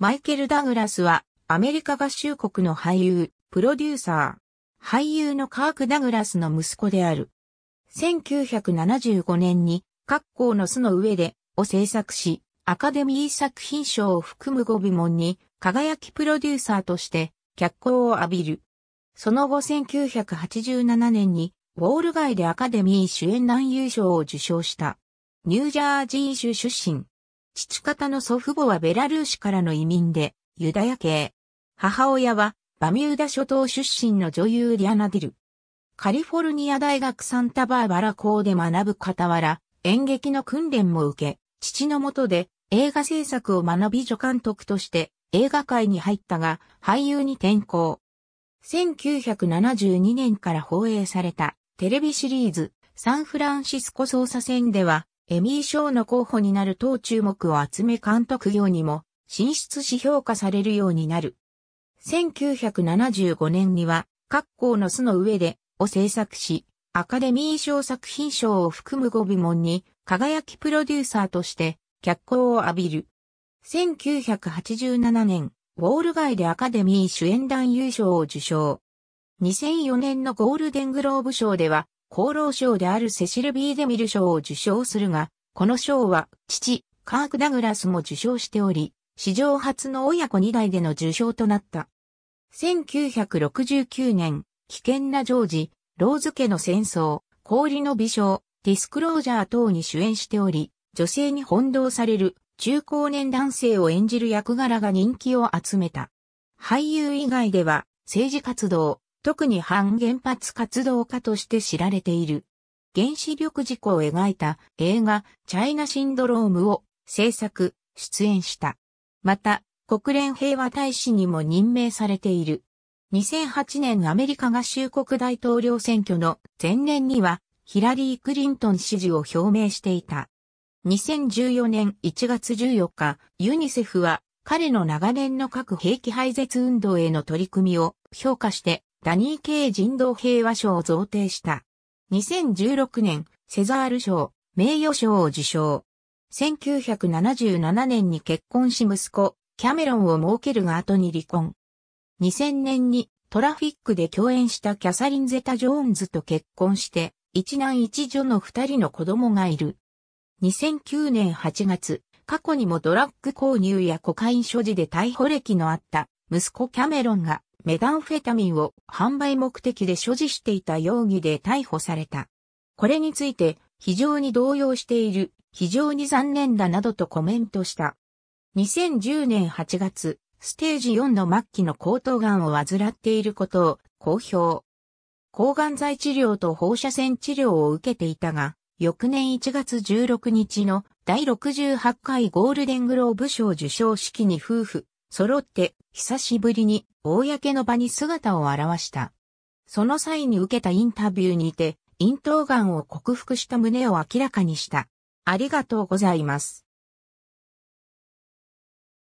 マイケル・ダグラスは、アメリカ合衆国の俳優、プロデューサー、俳優のカーク・ダグラスの息子である。1975年に、各校の巣の上で、を制作し、アカデミー作品賞を含む5部門に、輝きプロデューサーとして、脚光を浴びる。その後1987年に、ウォール街でアカデミー主演男優賞を受賞した。ニュージャージー州出身。父方の祖父母はベラルーシからの移民で、ユダヤ系。母親は、バミューダ諸島出身の女優リアナ・ディル。カリフォルニア大学サンタバーバラ校で学ぶ傍ら、演劇の訓練も受け、父のもとで映画制作を学び助監督として映画界に入ったが、俳優に転向。1972年から放映されたテレビシリーズサンフランシスコ捜査線ではエミー賞の候補になる等注目を集め監督業にも進出し評価されるようになる。1975年には、各校の巣の上でを制作し、アカデミー賞作品賞を含む5部門に輝きプロデューサーとして脚光を浴びる。1987年、ウォール街でアカデミー主演男優賞を受賞。2004年のゴールデングローブ賞では功労賞であるセシル・ビーデミル賞を受賞するが、この賞は父、カーク・ダグラスも受賞しており、史上初の親子2代での受賞となった。1969年、危険なジョージ、ローズ家の戦争、氷の美少、ディスクロージャー等に主演しており、女性に翻弄される中高年男性を演じる役柄が人気を集めた。俳優以外では政治活動、特に反原発活動家として知られている。原子力事故を描いた映画チャイナシンドロームを制作、出演した。また、国連平和大使にも任命されている。2008年アメリカ合衆国大統領選挙の前年にはヒラリー・クリントン支持を表明していた。2014年1月14日、ユニセフは彼の長年の核兵器廃絶運動への取り組みを評価してダニー系人道平和賞を贈呈した。2016年、セザール賞、名誉賞を受賞。1977年に結婚し息子、キャメロンを設けるが後に離婚。2000年にトラフィックで共演したキャサリン・ゼタ・ジョーンズと結婚して、一男一女の二人の子供がいる。2009年8月、過去にもドラッグ購入やコカイン所持で逮捕歴のあった息子キャメロンがメダンフェタミンを販売目的で所持していた容疑で逮捕された。これについて、非常に動揺している、非常に残念だなどとコメントした。2010年8月、ステージ4の末期の喉頭がんを患っていることを公表。抗がん剤治療と放射線治療を受けていたが、翌年1月16日の第68回ゴールデングローブ賞受賞式に夫婦、揃って久しぶりに公の場に姿を現した。その際に受けたインタビューにて、咽頭癌を克服した旨を明らかにした。ありがとうございます。